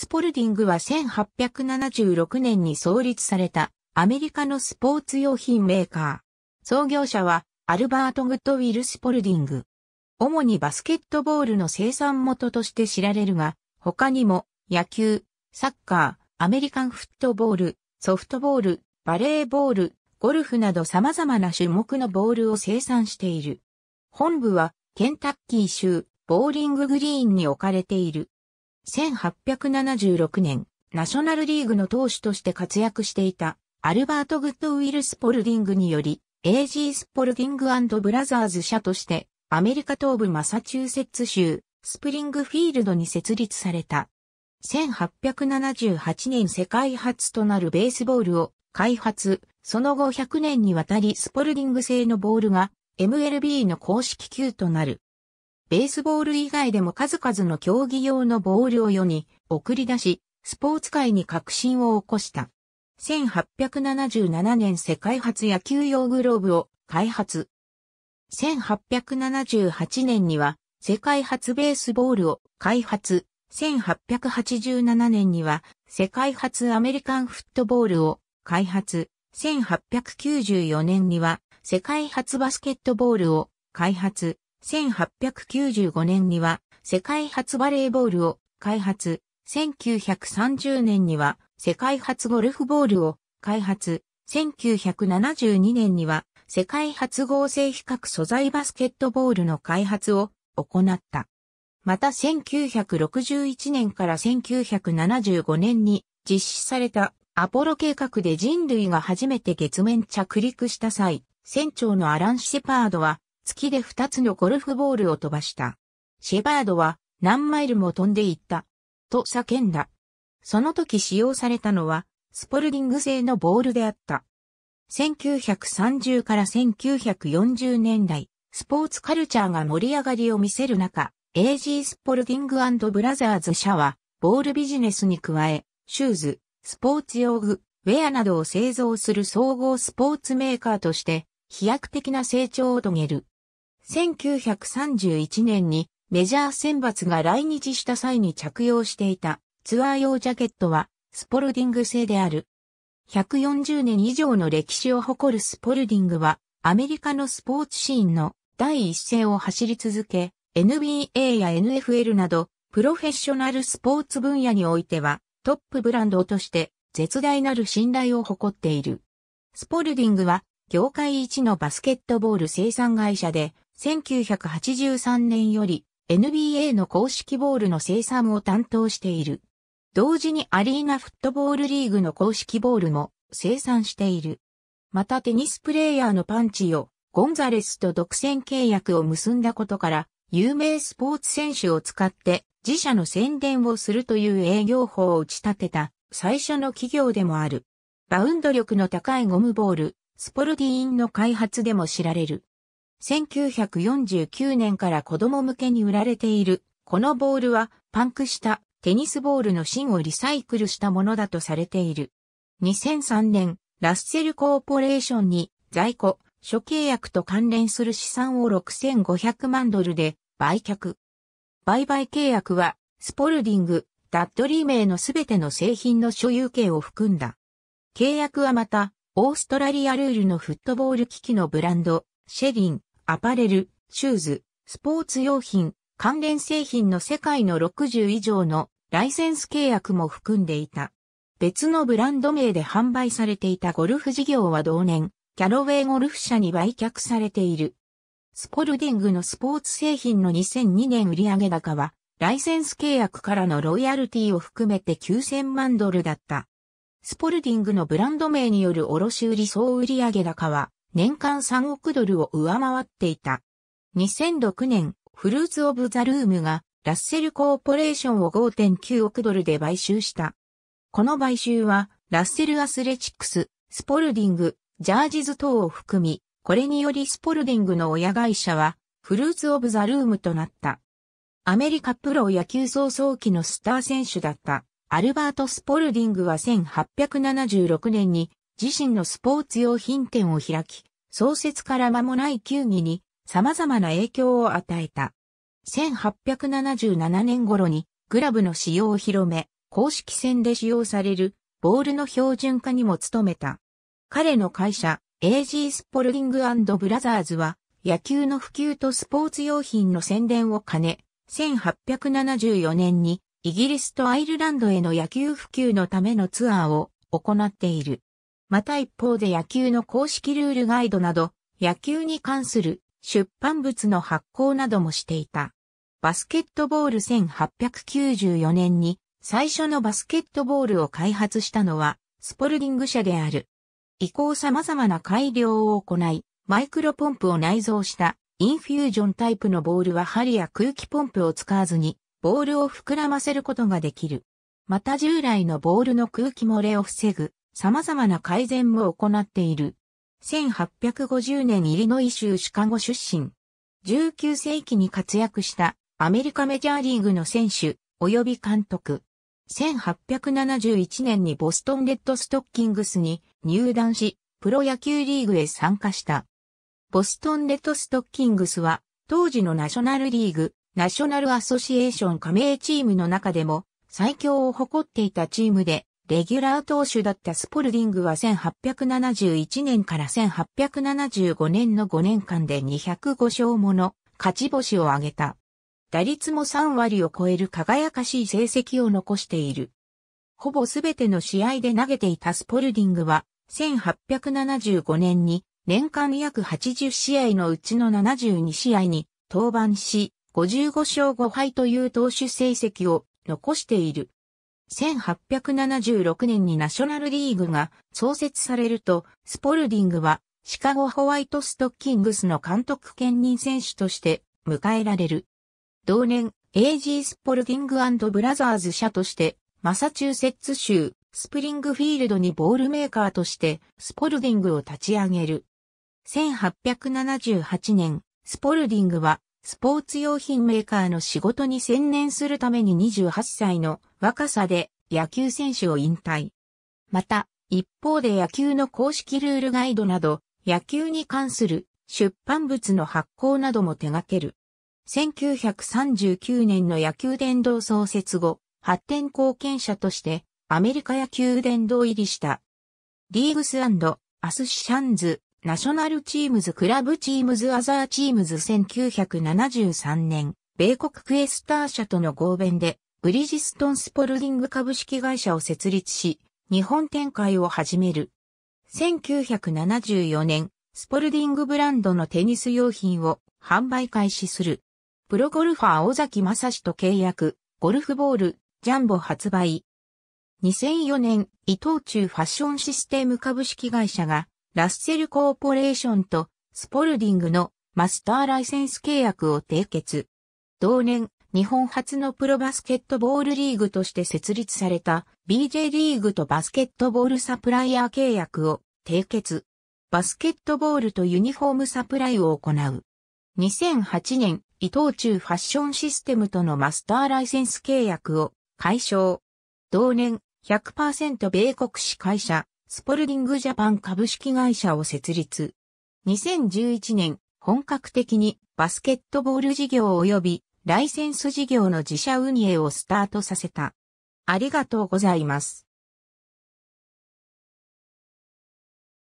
スポルディングは1876年に創立されたアメリカのスポーツ用品メーカー。創業者はアルバート・グッドウィル・スポルディング。主にバスケットボールの生産元として知られるが、他にも野球、サッカー、アメリカンフットボール、ソフトボール、バレーボール、ゴルフなど様々な種目のボールを生産している。本部はケンタッキー州ボーリンググリーンに置かれている。1876年、ナショナルリーグの投手として活躍していた、アルバート・グッドウィル・スポルディングにより、AG スポルディングブラザーズ社として、アメリカ東部マサチューセッツ州、スプリングフィールドに設立された。1878年世界初となるベースボールを開発、その後100年にわたりスポルディング製のボールが MLB の公式球となる。ベースボール以外でも数々の競技用のボールを世に送り出し、スポーツ界に革新を起こした。1877年世界初野球用グローブを開発。1878年には世界初ベースボールを開発。1887年には世界初アメリカンフットボールを開発。1894年には世界初バスケットボールを開発。1895年には世界初バレーボールを開発、1930年には世界初ゴルフボールを開発、1972年には世界初合成比較素材バスケットボールの開発を行った。また1961年から1975年に実施されたアポロ計画で人類が初めて月面着陸した際、船長のアラン・シェパードは月で2つのゴルフボールを飛ばした。シェバードは何マイルも飛んでいった。と叫んだ。その時使用されたのはスポルディング製のボールであった。1930から1940年代、スポーツカルチャーが盛り上がりを見せる中、AG スポルディングブラザーズ社は、ボールビジネスに加え、シューズ、スポーツ用具、ウェアなどを製造する総合スポーツメーカーとして、飛躍的な成長を遂げる。1931年にメジャー選抜が来日した際に着用していたツアー用ジャケットはスポルディング製である。140年以上の歴史を誇るスポルディングはアメリカのスポーツシーンの第一線を走り続け、NBA や NFL などプロフェッショナルスポーツ分野においてはトップブランドとして絶大なる信頼を誇っている。スポルディングは業界一のバスケットボール生産会社で1983年より NBA の公式ボールの生産を担当している。同時にアリーナフットボールリーグの公式ボールも生産している。またテニスプレーヤーのパンチをゴンザレスと独占契約を結んだことから、有名スポーツ選手を使って自社の宣伝をするという営業法を打ち立てた最初の企業でもある。バウンド力の高いゴムボール、スポルディーンの開発でも知られる。1949年から子供向けに売られている、このボールはパンクしたテニスボールの芯をリサイクルしたものだとされている。2003年、ラッセルコーポレーションに在庫、諸契約と関連する資産を6500万ドルで売却。売買契約は、スポルディング、ダッドリー名のすべての製品の所有権を含んだ。契約はまた、オーストラリアルールのフットボール機器のブランド、シェリン、アパレル、シューズ、スポーツ用品、関連製品の世界の60以上のライセンス契約も含んでいた。別のブランド名で販売されていたゴルフ事業は同年、キャロウェイゴルフ社に売却されている。スポルディングのスポーツ製品の2002年売上高は、ライセンス契約からのロイヤルティを含めて9000万ドルだった。スポルディングのブランド名による卸売総売上高は年間3億ドルを上回っていた。2006年、フルーツ・オブ・ザ・ルームがラッセル・コーポレーションを5.9億ドルで買収した。この買収は、ラッセル・アスレチックス、スポルディング、ジャージズ等を含み、これによりスポルディングの親会社は、フルーツ・オブ・ザ・ルームとなった。アメリカプロ野球早々期のスター選手だったアルバート・スポルディングは1876年に自身のスポーツ用品店を開き、創設から間もない球技に様々な影響を与えた。1877年頃にグラブの使用を広め、公式戦で使用されるボールの標準化にも努めた。彼の会社、AG スポルディングブラザーズは、野球の普及とスポーツ用品の宣伝を兼ね、1874年にイギリスとアイルランドへの野球普及のためのツアーを行っている。また一方で野球の公式ルールガイドなど、野球に関する出版物の発行などもしていた。バスケットボール1894年に最初のバスケットボールを開発したのはスポルディング社である。以降様々な改良を行い、マイクロポンプを内蔵したインフュージョンタイプのボールは針や空気ポンプを使わずにボールを膨らませることができる。また従来のボールの空気漏れを防ぐ様々な改善も行っている。1850年イリノイ州シカゴ出身。19世紀に活躍したアメリカメジャーリーグの選手及び監督。1871年にボストンレッドストッキングスに入団し、プロ野球リーグへ参加した。ボストンレッドストッキングスは、当時のナショナルリーグ、ナショナルアソシエーション加盟チームの中でも最強を誇っていたチームで、レギュラー投手だったスポルディングは1871年から1875年の5年間で205勝もの勝ち星を挙げた。打率も3割を超える輝かしい成績を残している。ほぼすべての試合で投げていたスポルディングは、1875年に年間約80試合のうちの72試合に登板し、55勝5敗という投手成績を残している。1876年にナショナルリーグが創設されると、スポルディングはシカゴホワイトストッキングスの監督兼任選手として迎えられる。同年、AG スポルディングブラザーズ社として、マサチューセッツ州スプリングフィールドにボールメーカーとしてスポルディングを立ち上げる。1878年、スポルディングはスポーツ用品メーカーの仕事に専念するために28歳の若さで野球選手を引退。また、一方で野球の公式ルールガイドなど、野球に関する出版物の発行なども手掛ける。1939年の野球殿堂創設後、発展貢献者としてアメリカ野球殿堂入りした。リーグスアスシャンズナショナルチームズクラブチームズアザーチームズ1973年、米国クエスター社との合弁で、ブリヂストンスポルディング株式会社を設立し、日本展開を始める。1974年、スポルディングブランドのテニス用品を販売開始する。プロゴルファー尾崎正史と契約、ゴルフボール、ジャンボ発売。2004年、伊藤忠ファッションシステム株式会社がラッセルコーポレーションとスポルディングのマスターライセンス契約を締結。同年、日本初のプロバスケットボールリーグとして設立された BJ リーグとバスケットボールサプライヤー契約を締結。バスケットボールとユニフォームサプライを行う。2008年、伊藤忠ファッションシステムとのマスターライセンス契約を解消。同年、100%米国市会社、スポルディングジャパン株式会社を設立。2011年、本格的にバスケットボール事業及びライセンス事業の自社運営をスタートさせた。ありがとうございます。